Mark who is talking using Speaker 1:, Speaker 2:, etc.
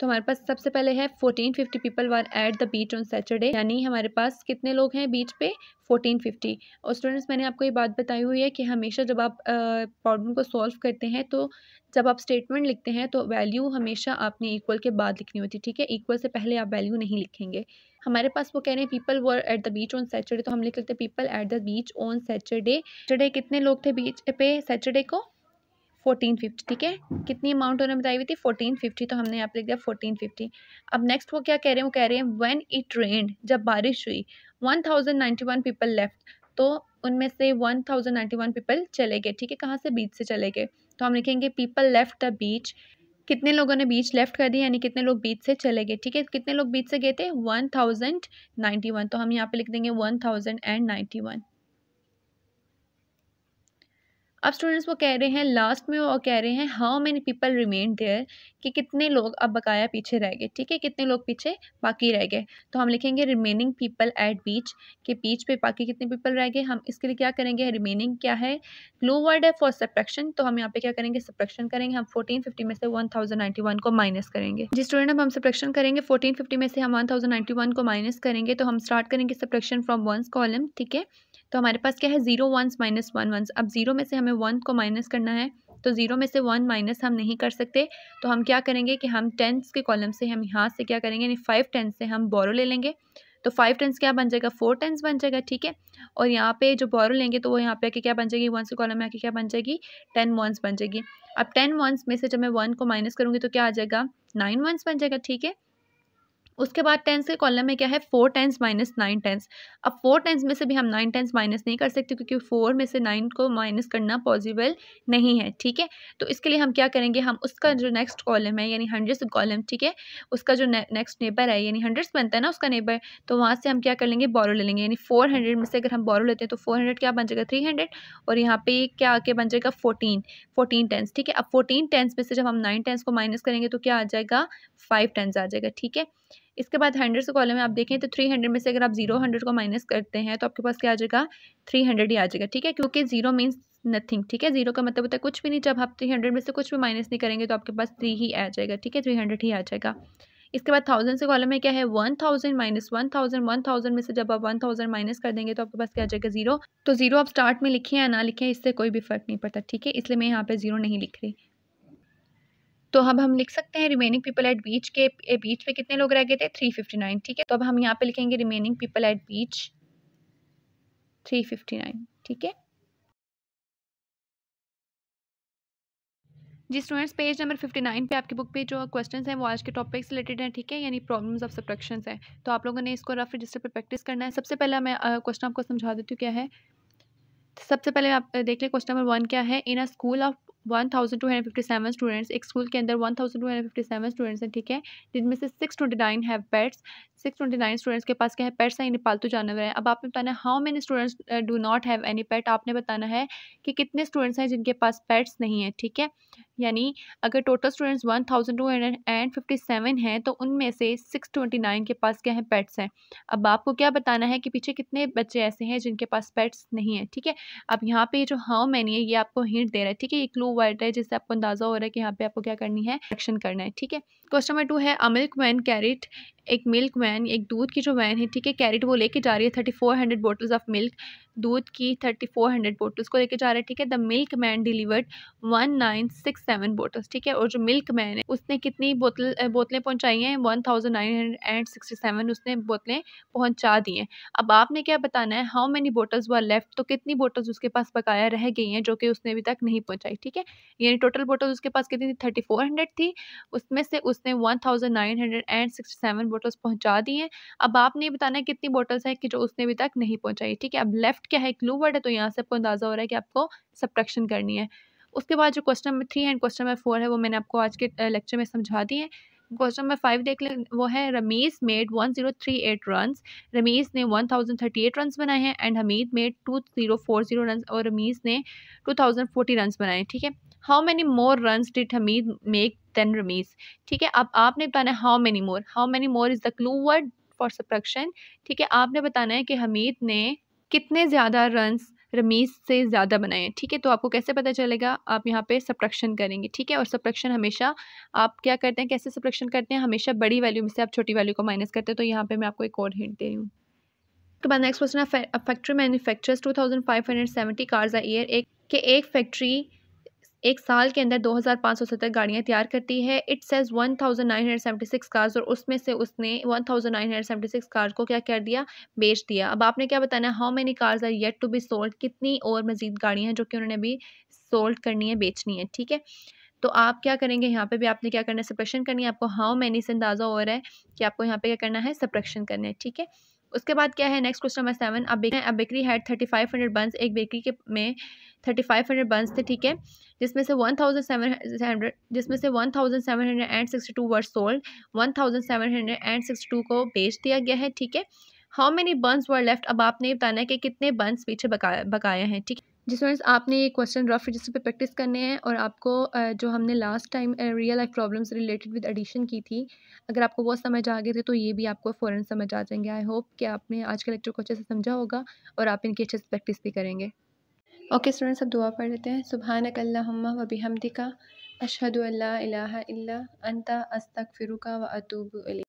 Speaker 1: तो हमारे पास सबसे पहले है fourteen fifty people were at the beach on Saturday यानी हमारे पास कितने लोग हैं बीच पे फोर्टीन फिफ्टी और स्टूडेंट्स मैंने आपको ये बात बताई हुई है कि हमेशा जब आप प्रॉब्लम को सॉल्व करते हैं तो जब आप स्टेटमेंट लिखते हैं तो वैल्यू हमेशा आपने इक्वल के बाद लिखनी होती है ठीक है इक्वल से पहले आप वैल्यू नहीं लिखेंगे हमारे पास वो कह रहे हैं people were at the beach on Saturday तो हम लिख लेते हैं people at the beach on Saturday Saturday कितने लोग थे बीच पे सैटरडे को फोर्टीन फिफ्टी ठीक है कितनी अमाउंट उन्होंने बताई हुई थी फोर्टीन फिफ्टी तो हमने यहाँ पे लिख दिया फोर्टीन फिफ्टी अब नेक्स्ट वो क्या कह रहे हैं वो कह रहे हैं व्हेन इट रेंड जब बारिश हुई one thousand ninety one people left तो उनमें से one thousand ninety one people चले गए ठीक है कहाँ से बीच से चले गए तो हम लिखेंगे पीपल लेफ्ट द बीच कितने लोगों ने बीच लेफ्ट कर दी यानी कितने लोग बीच से चले गए ठीक है कितने लोग बीच से गए थे वन थाउजेंड नाइन्टी वन तो हम यहाँ पे लिख देंगे one thousand and ninety one अब स्टूडेंट्स वो कह रहे हैं लास्ट में वो कह रहे हैं how many people remain there कि कितने लोग अब बकाया पीछे रह गए ठीक है कितने लोग पीछे बाकी रह गए तो हम लिखेंगे रिमेनिंग पीपल एट बीच के बीच पे बाकी कितने पीपल रह गए हम इसके लिए क्या करेंगे रिमेनिंग क्या है ग्लू वर्ड है फॉर सप्रक्शन तो हम यहाँ पे क्या करेंगे सप्रक्शन करेंगे हम फोर्टीन फिफ्टी में से वन थाउजेंड नाइन्टी वन को माइनस करेंगे जी स्टूडेंट अब हम सप्रक्शन करेंगे फोर्टीन फिफ्टी में से हम वन थाउजेंड नाइन्टी वन को माइनस करेंगे तो हम स्टार्ट करेंगे सप्रक्शन फ्रॉम वंस कॉलम ठीक है तो हमारे पास क्या है zero ones minus one ones अब जीरो में से हमें हमें वन को माइनस करना है तो ज़ीरो में से वन माइनस हम नहीं कर सकते तो हम क्या करेंगे कि हम टेंथ के कॉलम से हम यहाँ से क्या करेंगे यानी फाइव टेंथ से हम बोरो ले लेंगे तो फाइव टेंस क्या बन जाएगा फोर टेंस बन जाएगा ठीक है और यहाँ पे जो बोरो लेंगे तो वो यहाँ पे आके क्या बन जाएगी वन से कॉलम में आके क्या बन जाएगी टेन वंस बन जाएगी अब टेन वंस में से जब मैं वन को माइनस करूँगी तो क्या आ जाएगा नाइन वंस बन जाएगा ठीक है उसके बाद टेंस के कॉलम में क्या है four tens minus nine tens अब फोर टेंस में से भी हम नाइन टेंस माइनस नहीं कर सकते क्योंकि फोर में से नाइन को माइनस करना पॉसिबल नहीं है ठीक है तो इसके लिए हम क्या करेंगे हम उसका जो नेक्स्ट कॉलम है यानी हंड्रेड्स कॉलम ठीक है उसका जो नेक्स्ट नेबर है यानी हंड्रेड्स बनता है ना उसका नेबर तो वहाँ से हम क्या कर लेंगे बोरो ले लेंगे यानी फोर हंड्रेड में से अगर हम बोरो लेते हैं तो फोर हंड्रेड क्या बन जाएगा थ्री हंड्रेड और यहाँ पे क्या आके बन जाएगा फोर्टीन फोर्टीन टेंस ठीक है अब फोर्टीन टेंस में से जब हम नाइन टेंस को माइनस करेंगे तो क्या आ जाएगा फाइव टेंस आ जाएगा ठीक है इसके बाद हंड्रेड से कॉलम में आप देखें तो थ्री हंड्रेड में से अगर आप जीरो हंड्रेड को माइनस करते हैं तो आपके पास क्या आ जाएगा थ्री हंड्रेड ही आ जाएगा ठीक है क्योंकि जीरो मीन्स नथिंग ठीक है जीरो का मतलब होता है कुछ भी नहीं जब आप थ्री हंड्रेड में से कुछ भी माइनस नहीं करेंगे तो आपके पास थ्री ही आ जाएगा ठीक है थ्री हंड्रेड ही आ जाएगा इसके बाद थाउजेंड से कॉलम में क्या है one thousand minus one thousand one thousand में से जब आप वन थाउजेंड माइनस कर देंगे तो आपके पास क्या आ जाएगा जीरो तो जीरो आप स्टार्ट में लिखें या ना लिखें इससे कोई भी फर्क नहीं पड़ता ठीक है इसलिए मैं यहाँ पे जीरो नहीं लिख रही तो अब हम लिख सकते हैं रिमेनिंग पीपल एट बीच के बीच पे कितने लोग रह गए थे थ्री फिफ्टी नाइन ठीक है तो अब हम यहाँ पे लिखेंगे remaining people at beach three fifty nine ठीक है जी students page number fifty nine पे आपकी बुक पे जो क्वेश्चंस हैं वो आज के टॉपिक्स रिलेटेड हैं ठीक है यानी प्रॉब्लम्स ऑफ सब्ट्रैक्शन हैं तो आप लोगों ने इसको रफ रजिस्टर पे प्रैक्टिस करना है सबसे पहले मैं क्वेश्चन आपको समझा देती हूँ क्या है सबसे पहले आप देख ले क्वेश्चन नंबर वन क्या है in a school of 1257 students एक स्कूल के अंदर 1257 स्टूडेंट्स हैं ठीक है जिनमें से 629 हैव पेट्स 629 स्टूडेंट्स के पास क्या है पेट्स हैं यानी पालतू जानवर हैं अब आपने बताना है how many students do not have any pet आपने बताना है कि कितने स्टूडेंट्स हैं जिनके पास पेट्स नहीं है ठीक है यानी अगर total students one thousand two hundred and fifty seven हैं तो उनमें से सिक्स ट्वेंटी नाइन के पास क्या है पेट्स हैं अब आपको क्या बताना है कि पीछे कितने बच्चे ऐसे हैं जिनके पास पेट्स नहीं है ठीक है अब यहाँ पे जो हाउ मैनी है ये आपको हिंट दे रहा है ठीक है ये क्लू वर्ड है जिससे आपको अंदाजा हो रहा है कि यहाँ पे आपको क्या करनी है एक्शन करना है ठीक है क्वेश्चन नंबर टू है अमिल्क मैन कैरिट एक मिल्क वैन एक दूध की जो वैन है ठीक है कैरेट वो लेके जा रही है thirty four hundred bottles of milk दूध की थर्टी फोर हंड्रेड बोटल्स को लेके जा रहा है ठीक है the milk man delivered one nine six seven bottles ठीक है और जो मिल्क मैन है उसने कितनी बोतल बोतलें पहुँचाई हैं one thousand nine hundred and sixty seven उसने बोतलें पहुँचा दी हैं अब आपने क्या बताना है how many bottles were left तो कितनी बोटल्स उसके पास बकाया रह गई हैं जो कि उसने अभी तक नहीं पहुँचाई ठीक है यानी टोटल बोटल्स उसके पास कितनी थी थर्टी फोर हंड्रेड थी उसमें से उसने one thousand nine hundred and sixty seven bottles पहुंचा दी हैं अब आपने बताना है कितनी बोटल्स हैं कि जो उसने अभी तक नहीं पहुंचाई ठीक है अब लेफ्ट क्या है क्लू वर्ड है तो यहाँ से आपको अंदाज़ा हो रहा है कि आपको सब्ट्रक्शन करनी है उसके बाद जो question number three and question number four है वो मैंने आपको आज के लेक्चर में समझा दी है क्वेश्चन नंबर फाइव देख लें वो है Rameez made one zero three eight run Rameez ने one thousand thirty eight run बनाए हैं and Hameed made two zero four zero run और रमीज़ ने टू थाउजेंड फोर्टी रन बनाए ठीक है how many more run did Hameed make than Rameez ठीक है अब आपने बताना है how many more how many more is the clue word for subtraction ठीक है आपने बताना है कि हमीद ने कितने ज़्यादा रन्स रमीज से ज़्यादा बनाए ठीक है तो आपको कैसे पता चलेगा आप यहाँ पे सप्रक्शन करेंगे ठीक है और सप्रक्शन हमेशा आप क्या करते हैं कैसे सप्रक्शन करते हैं हमेशा बड़ी वैल्यू में से आप छोटी वैल्यू को माइनस करते हैं तो यहाँ पे मैं आपको एक और हिंट दे रही हूँ उसके बाद नेक्स्ट क्वेश्चन है factory manufactures two thousand five hundred seventy cars a year एक के एक फैक्ट्री एक साल के अंदर 2,570 गाड़ियां तैयार करती है इट सेज 1,976 कार्स और उसमें से उसने 1,976 कार्स को क्या कर दिया बेच दिया अब आपने क्या बताना है how many cars are yet to be sold कितनी और मजीद गाड़ियाँ हैं जो कि उन्होंने अभी सोल्ड करनी है बेचनी है ठीक है तो आप क्या करेंगे यहाँ पे भी आपने क्या करना है सप्रेक्शन करनी है आपको हाउ मैनी से अंदाज़ा हो रहा है कि आपको यहाँ पे क्या करना है सप्रेक्शन करना है ठीक है उसके बाद क्या है नेक्स्ट क्वेश्चन नंबर सेवन अब बेकरी अब bakery had thirty five hundred buns एक बेकरी के में थर्टी फाइव हंड्रेड बंस थे ठीक है जिसमें से वन थाउजेंड सेवन हंड्रेड जिसमें से one thousand seven hundred and sixty two were sold one thousand seven hundred and sixty two को बेच दिया गया है ठीक है how many buns were left अब आपने बताना है कि कितने बंस पीछे बका बकाया हैं ठीक है जी स्टूडेंट्स आपने ये क्वेश्चन रफ रजिस्टर पे प्रैक्टिस करने हैं और आपको जो हमने last time real life problems related with addition की थी अगर आपको वो समझ आ गए थे तो ये भी आपको फ़ौरन समझ आ जाएंगे आई होप कि आपने आज के लेक्चर को अच्छे से समझा होगा और आप इनकी अच्छे से प्रैक्टिस भी करेंगे ओके स्टूडेंट्स अब दुआ पढ़ लेते हैं सुबह अकल्लाम वबी हमदिका अशहद अल्ला अंता अस्तक फ़िरुका व अतूब